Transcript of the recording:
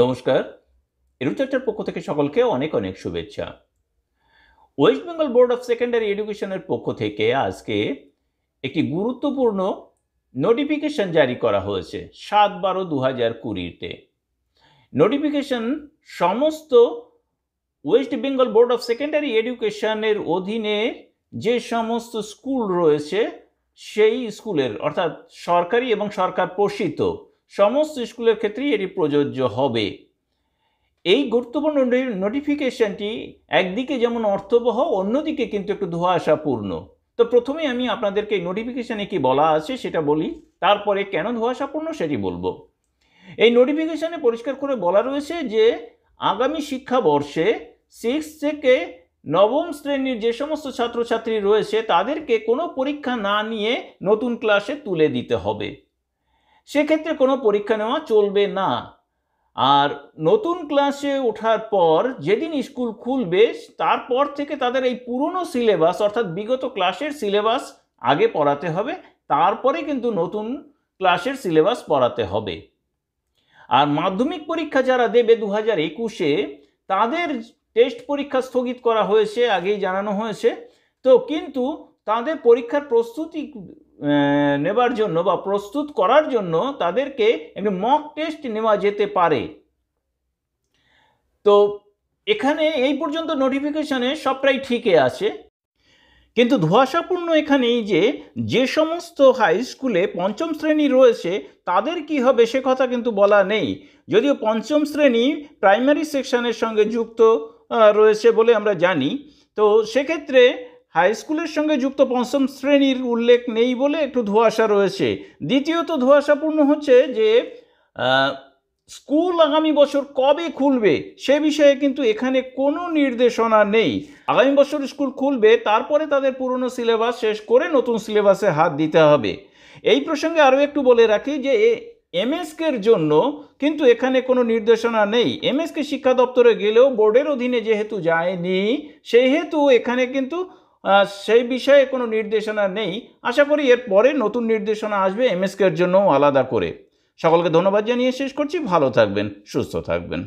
নমস্কার এরুচার্টার পক্ষ থেকে সকলকে অনেক অনেক শুভেচ্ছা West Bengal board of secondary এডুকেশনের পক্ষ থেকে আজকে একটি গুরুত্বপূর্ণ নোটিফিকেশন জারি করা হয়েছে সাত বারো দু হাজার কুড়িতে নোটিফিকেশন সমস্ত West Bengal board of secondary এডুকেশনের অধীনে যে সমস্ত স্কুল রয়েছে সেই স্কুলের অর্থাৎ সরকারি এবং সরকার পোষিত সমস্ত স্কুলের ক্ষেত্রেই এটি প্রযোজ্য হবে এই গুরুত্বপূর্ণ নোটিফিকেশানটি একদিকে যেমন অর্থবহ অন্যদিকে কিন্তু একটু ধোঁয়াশাপূর্ণ তো প্রথমে আমি আপনাদেরকে এই নোটিফিকেশানে কি বলা আছে সেটা বলি তারপরে কেন ধোঁয়াশাপূর্ণ সেটি বলবো এই নোটিফিকেশানে পরিষ্কার করে বলা রয়েছে যে আগামী শিক্ষাবর্ষে সিক্স থেকে নবম শ্রেণীর যে সমস্ত ছাত্রছাত্রী রয়েছে তাদেরকে কোনো পরীক্ষা না নিয়ে নতুন ক্লাসে তুলে দিতে হবে সেক্ষেত্রে কোনো পরীক্ষা নেওয়া চলবে না আর নতুন ক্লাসে ওঠার পর যেদিন স্কুল খুলবে তারপর থেকে তাদের এই পুরনো সিলেবাস অর্থাৎ বিগত ক্লাসের সিলেবাস আগে পড়াতে হবে তারপরে কিন্তু নতুন ক্লাসের সিলেবাস পড়াতে হবে আর মাধ্যমিক পরীক্ষা যারা দেবে দু হাজার একুশে তাদের টেস্ট পরীক্ষা স্থগিত করা হয়েছে আগেই জানানো হয়েছে তো কিন্তু তাদের পরীক্ষার প্রস্তুতি নেবার জন্য বা প্রস্তুত করার জন্য তাদেরকে একটি মক টেস্ট নেওয়া যেতে পারে তো এখানে এই পর্যন্ত নোটিফিকেশানে সবটাই ঠিকই আছে কিন্তু ধোয়াশাপূর্ণ এখানেই যে যে সমস্ত হাই স্কুলে পঞ্চম শ্রেণী রয়েছে তাদের কি হবে সে কথা কিন্তু বলা নেই যদিও পঞ্চম শ্রেণী প্রাইমারি সেকশনের সঙ্গে যুক্ত রয়েছে বলে আমরা জানি তো সেক্ষেত্রে হাই স্কুলের সঙ্গে যুক্ত পঞ্চম শ্রেণীর উল্লেখ নেই বলে একটু ধোঁয়াশা রয়েছে দ্বিতীয়ত ধোঁয়াশাপূর্ণ হচ্ছে যে স্কুল আগামী বছর কবে খুলবে সে বিষয়ে কিন্তু এখানে কোনো নির্দেশনা নেই আগামী বছর স্কুল খুলবে তারপরে তাদের পুরনো সিলেবাস শেষ করে নতুন সিলেবাসে হাত দিতে হবে এই প্রসঙ্গে আরও একটু বলে রাখি যে এমএসকের জন্য কিন্তু এখানে কোনো নির্দেশনা নেই এমএসকে শিক্ষা দপ্তরে গেলেও বোর্ডের অধীনে যেহেতু যায়নি সেহেতু এখানে কিন্তু সেই বিষয়ে কোনো নির্দেশনা নেই আশা করি এরপরে নতুন নির্দেশনা আসবে এমএসকের জন্যও আলাদা করে সকলকে ধন্যবাদ জানিয়ে শেষ করছি ভালো থাকবেন সুস্থ থাকবেন